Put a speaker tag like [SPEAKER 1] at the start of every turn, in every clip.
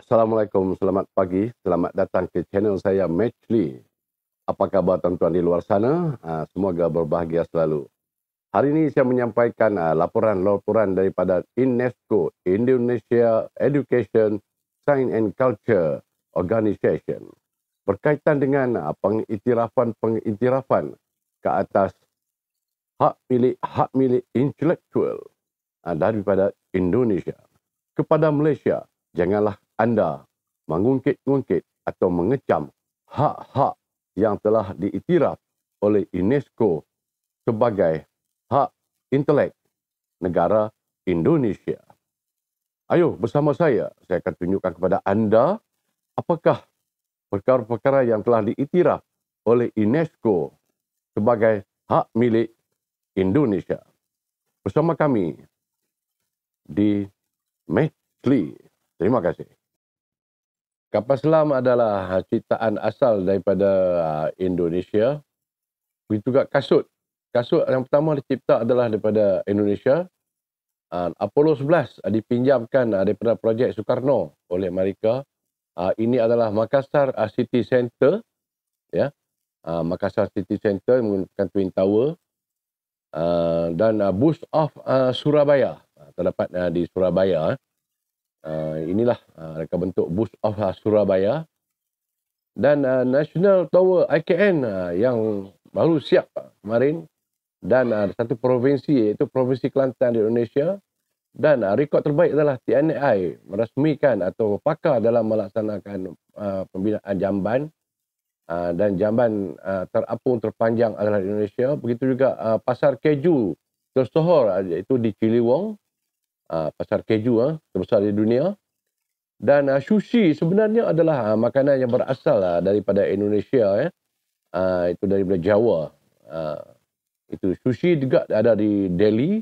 [SPEAKER 1] Assalamualaikum, selamat pagi. Selamat datang ke channel saya, Matchly. Apa khabar tuan-tuan di luar sana? Ah, semoga berbahagia selalu. Hari ini saya menyampaikan ah, laporan-laporan daripada UNESCO, Indonesia Education Science and Culture Organization berkaitan dengan pengiktirafan-pengiktirafan ah, ke atas hak milik hak milik intelektual daripada Indonesia kepada Malaysia janganlah anda mengungkit-ungkit atau mengecam hak-hak yang telah diiktiraf oleh UNESCO sebagai hak intelek negara Indonesia. Ayo bersama saya, saya akan tunjukkan kepada anda apakah perkara-perkara yang telah diiktiraf oleh UNESCO sebagai hak milik Indonesia. Bersama kami di Mekli. Terima kasih. Kapal selam adalah ciptaan asal daripada uh, Indonesia. Begitu juga kasut. Kasut yang pertama dicipta adalah daripada Indonesia. Uh, Apollo 11 uh, dipinjamkan daripada projek Soekarno oleh Amerika. Ini adalah Makassar City Center. Ya. Makassar City Center menggunakan Twin Tower. Dan Boost of Surabaya. Terdapat di Surabaya. Surabaya. Eh. Ah, inilah uh, reka bentuk Bus of uh, Surabaya dan uh, National Tower IKN uh, yang baru siap uh, kemarin dan uh, satu provinsi iaitu Provinsi Kelantan di Indonesia dan uh, rekod terbaik adalah TNI merasmikan atau pakar dalam melaksanakan uh, pembinaan jamban uh, dan jamban uh, terapung terpanjang adalah di Indonesia begitu juga uh, pasar keju tersohor iaitu di Ciliwung uh, ah, pasar keju uh, terbesar di dunia. Dan uh, sushi sebenarnya adalah uh, makanan yang berasal uh, daripada Indonesia ya. Uh, itu daripada Jawa. Uh, itu sushi juga ada di Delhi.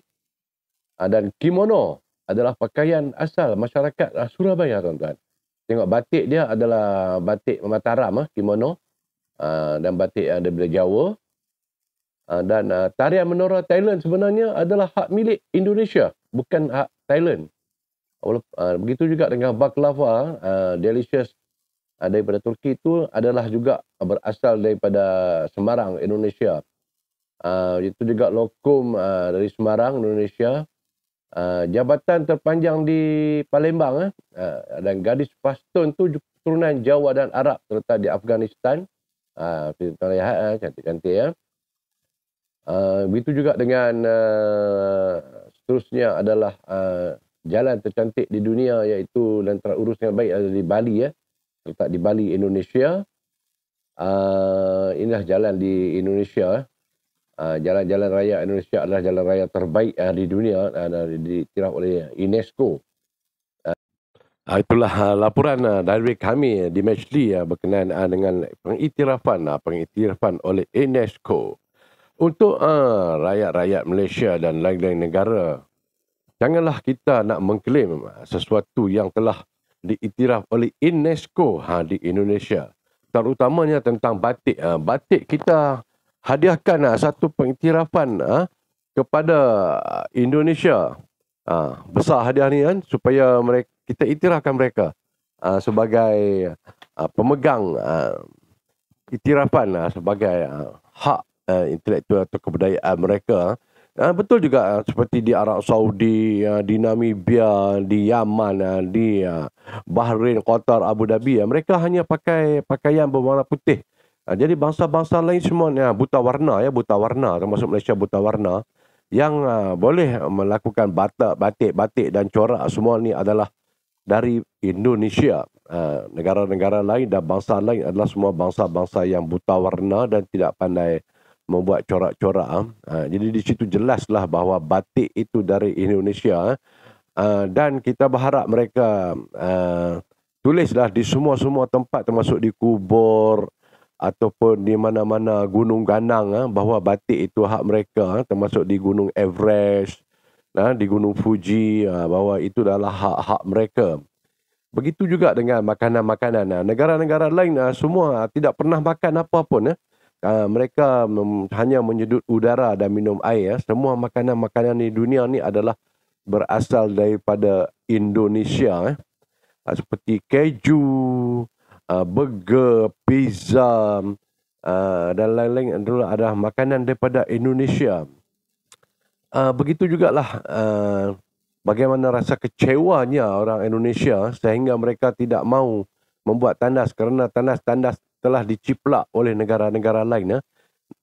[SPEAKER 1] Uh, dan kimono adalah pakaian asal masyarakat uh, Surabaya tuan-tuan. Tengok batik dia adalah batik Mataram uh, kimono uh, dan batik uh, daripada Jawa. dan uh, tarian menora Thailand sebenarnya adalah hak milik Indonesia, bukan hak Thailand. Uh, begitu juga dengan baklava uh, delicious uh, daripada Turki itu adalah juga berasal daripada Semarang, Indonesia. Uh, itu juga lokum uh, dari Semarang, Indonesia. Uh, jabatan terpanjang di Palembang eh? uh, dan gadis pastun tu turunan Jawa dan Arab terletak di Afghanistan. Uh, kita lihat eh, cantik-cantik ya. Uh, begitu juga dengan uh, seterusnya adalah uh, jalan tercantik di dunia iaitu dan terurus dengan baik adalah di Bali ya. Terletak di Bali, Indonesia. Uh, inilah jalan di Indonesia. Uh, jalan-jalan raya Indonesia adalah jalan raya terbaik uh, di dunia uh, dan ditirah oleh UNESCO. Uh, itulah uh, laporan uh, dari kami uh, di Majli uh, berkenaan uh, dengan pengiktirafan uh, pengiktirafan oleh UNESCO untuk uh, rakyat-rakyat Malaysia dan lain-lain negara, janganlah kita nak mengklaim sesuatu yang telah diiktiraf oleh UNESCO ha, di Indonesia. Terutamanya tentang batik. Ha, batik kita hadiahkan ha, satu pengiktirafan ha, kepada Indonesia. Ha, besar hadiah ini kan supaya mereka, kita iktirafkan mereka ha, sebagai ha, pemegang ha, iktirafan ha, sebagai ha, hak uh, intelektual atau kebudayaan mereka. Uh, betul juga uh, seperti di Arab Saudi, uh, di Namibia, di Yaman, uh, di uh, Bahrain, Qatar, Abu Dhabi. Uh, mereka hanya pakai pakaian berwarna putih. jadi bangsa-bangsa lain semua uh, buta warna ya, buta warna termasuk Malaysia buta warna yang uh, boleh melakukan batik, batik, batik dan corak semua ni adalah dari Indonesia. Uh, negara-negara lain dan bangsa lain adalah semua bangsa-bangsa yang buta warna dan tidak pandai uh, membuat corak-corak. Uh, jadi di situ jelaslah bahawa batik itu dari Indonesia. Uh, dan kita berharap mereka uh, tulislah di semua-semua tempat termasuk di kubur ataupun di mana-mana gunung ganang uh, bahawa batik itu hak mereka uh, termasuk di gunung Everest, uh, di gunung Fuji uh, bahawa itu adalah hak-hak mereka. Begitu juga dengan makanan-makanan. negara-negara lain semua tidak pernah makan apa pun. Uh uh, mereka mem, hanya menyedut udara dan minum air. Ya. Semua makanan-makanan di dunia ni adalah berasal daripada Indonesia. Ya. Uh, seperti keju, uh, burger, pizza uh, dan lain-lain adalah, adalah makanan daripada Indonesia. Uh, begitu jugalah uh, bagaimana rasa kecewanya orang Indonesia sehingga mereka tidak mahu membuat tandas kerana tandas-tandas telah diciplak oleh negara-negara lain. Eh.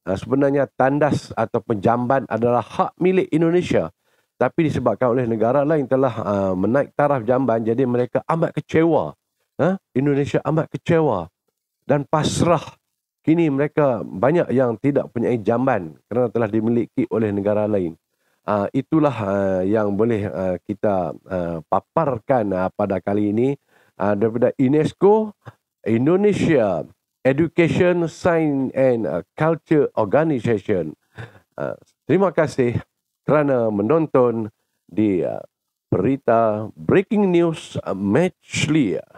[SPEAKER 1] Ah, sebenarnya tandas atau penjamban adalah hak milik Indonesia. Tapi disebabkan oleh negara lain telah uh, menaik taraf jamban, jadi mereka amat kecewa. Eh. Indonesia amat kecewa dan pasrah. Kini mereka banyak yang tidak punya jamban kerana telah dimiliki oleh negara lain. Uh, itulah uh, yang boleh uh, kita uh, paparkan uh, pada kali ini uh, daripada UNESCO Indonesia. Education, Science and uh, Culture Organization. Uh, terima kasih kerana menonton di uh, berita breaking news uh, match liar.